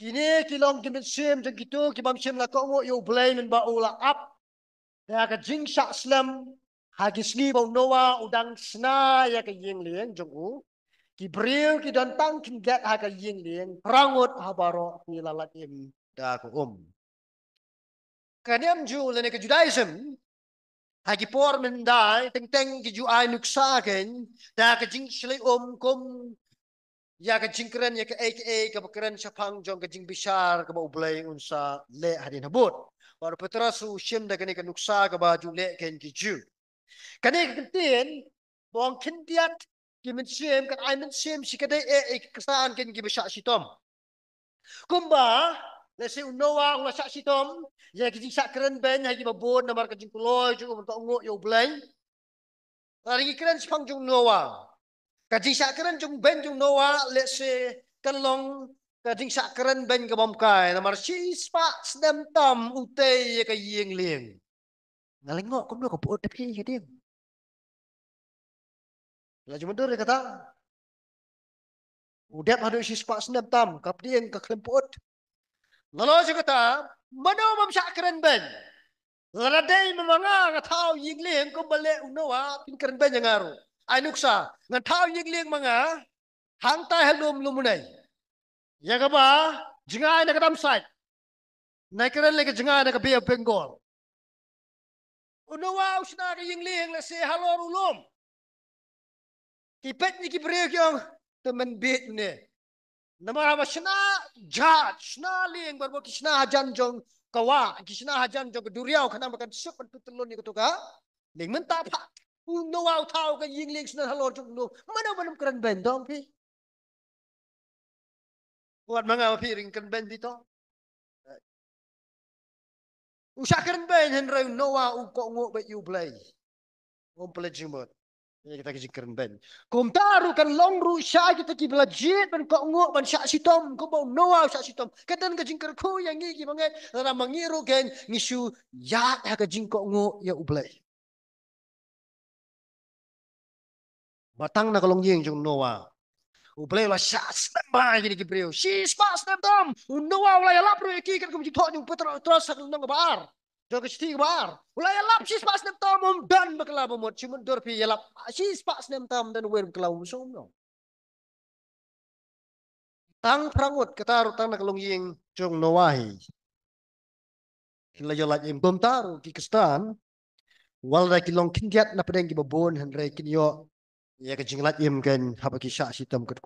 กินีกิลองกินเป็นซีมจนกิตูกิบัมชิมละก็มัวอยู่เบลนันบาอูละอัพแต่กจิงชักสลัมฮากิสกีบาโนวาอุดังสนายากยิงเลียงจงอูกิบริวกิดันตังกินแกฮากยิงเลียงรังอดฮาบารอกนิลลัตอิมดากุอมกันยมจูเลนกจุดไดซึมฮากิปอร์มินได้ตึงเต็งกิจูไอนุกซาเกนแต่กจิงชลิอมกุม ya ka jingkren ya ke ek ek ka bakren chapang jong ka jing bishar ka ublay unsa le hari habut war petra su shim da kani ka nuksa ka ba le ken ki ju kani ka tin bong kin diat ki min shim ka ai min shim shi ka dai e ek ka sa an ken ki tom kumba le se unowa unsa sha shi tom ya ka jing sakren ben ha ya, ki ba bon na mar ka jing kloy ju ka ngo yo ublay Lagi keren sepanjang nuwang. กะจิสักเรนจงเบนจงโนวาเลเซกันลงกะจิสักเรนเบนกับบอมกายนะมารชีสปะสเดมตอมอุเตยกะยียงเลียงนั่นเลยงอกก็มีกับปวดเด็พี่แค่เดียงแล้วจุดมันดูเรื่องกระทะอุเดบมาดูชีสปะสเดมตอมกับเดียงกับเคลมปวดนั่นเลยจุดกระทะมโนมันสักเรนเบนระดับมันมั่งอ่ะกระทาวยิงเลียงก็เบลเลอุโนวาพินเคลมเบนยังอารมณ์ ay nuksa ng tao yung liang mga hangtay halom ya Yaga ba, jingay na kadamsay. Naikaran lagi jingay na kabiya Bengal. Unawa us na ka yung liang na si halor ulom. Kipet ni kipriyok yung tumanbit ni. Namarama siya na jahat, siya na liang barbo, kisya na hajan jong kawa, kisya na hajan jong duriaw, kanamakan siya kan pagtutulon ni kutuka, ling mentapak. Nawaw tao kay yingling sa halor sa kundo. Mano mana nung karan bendong, pi? Kuwan mga mga piring karan bend dito. Eh. Usa karan bend, hindi rin nawaw uko ngo bet you play? Ngom pala jimot. Hindi kita kasi karan bend. Kung taro kan long ru siya, kita ki pala jit, man ko ngo, man siya si tom, kung ba nawaw siya si tom. Kita ka jing karan ko, yang ngigi mga, na e. mangiro ken, ngisyu, yak ha ka jing ko ngo, ya ublay. Batang na kalong jong Noa, Noah. Ublay la sha snap by ni Gabriel. She spot snap them. Unwa ula ya lapro ki kan kum jitok ni petro tros sak nang bar. Jo ke sti bar. Ula ya lap she spot snap them um dan bakla bomot chimun dor pi ya lap. She spot snap them dan wer kla um som no. Tang prangut kata ru tang nak long ying jong noahi. Kila jalat yang bom taru kikistan. Walau dah kilong kinjat na pedang kibabun hendrai yo. Ya kan jinglat im kan habaki sha sitam kat